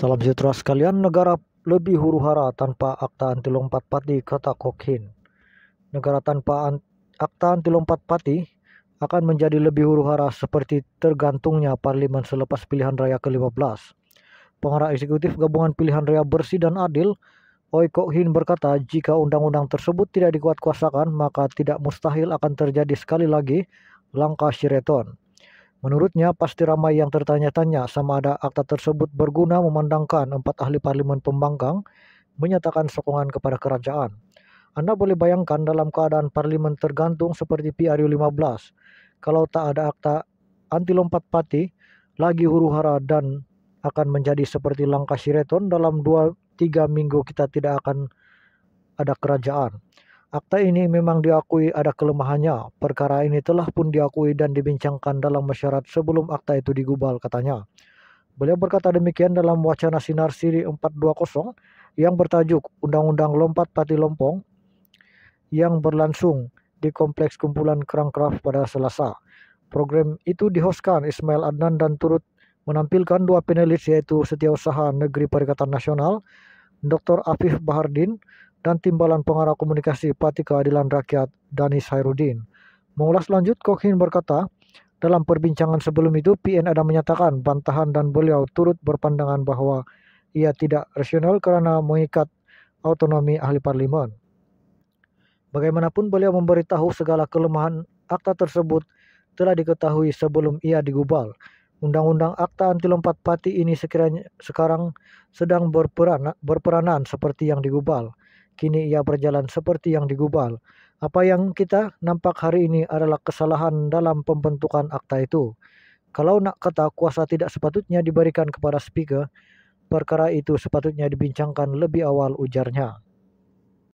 Salam sejahtera sekalian negara lebih huru-hara tanpa akta anti lompat pati kata Kokhin. Negara tanpa an akta anti lompat pati akan menjadi lebih huru-hara seperti tergantungnya parlimen selepas pilihan raya ke-15. Pengarah eksekutif gabungan pilihan raya bersih dan adil Oi Kok berkata, jika undang-undang tersebut tidak dikuatkuasakan maka tidak mustahil akan terjadi sekali lagi langkah Shiraton. Menurutnya, pasti ramai yang tertanya-tanya sama ada akta tersebut berguna memandangkan empat ahli parlimen pembangkang menyatakan sokongan kepada kerajaan. Anda boleh bayangkan dalam keadaan parlimen tergantung seperti PRU 15, kalau tak ada akta anti lompat pati, lagi huru-hara dan akan menjadi seperti langkah Sireton dalam 2-3 minggu kita tidak akan ada kerajaan. Akta ini memang diakui ada kelemahannya. Perkara ini telah pun diakui dan dibincangkan dalam masyarakat sebelum akta itu digubal, katanya. Beliau berkata demikian dalam wacana sinar siri 420 yang bertajuk Undang-Undang Lompat Pati Lompong yang berlangsung di Kompleks Kumpulan Kerangkraf pada Selasa. Program itu dihoskan Ismail Adnan dan turut menampilkan dua panelis yaitu Setiausaha Negeri Perikatan Nasional, Dr. Afif Bahardin, dan Timbalan Pengarah Komunikasi Parti Keadilan Rakyat Dani Hairudin. Mengulas lanjut, Kokhin berkata, dalam perbincangan sebelum itu, PN ada menyatakan bantahan dan beliau turut berpandangan bahwa ia tidak rasional karena mengikat autonomi ahli parlimen. Bagaimanapun beliau memberitahu segala kelemahan akta tersebut telah diketahui sebelum ia digubal. Undang-undang Akta Anti Lompat Pati ini sekiranya sekarang sedang berperan, berperanan seperti yang digubal kini ia berjalan seperti yang digubal. Apa yang kita nampak hari ini adalah kesalahan dalam pembentukan akta itu. Kalau nak kata kuasa tidak sepatutnya diberikan kepada speaker, perkara itu sepatutnya dibincangkan lebih awal ujarnya.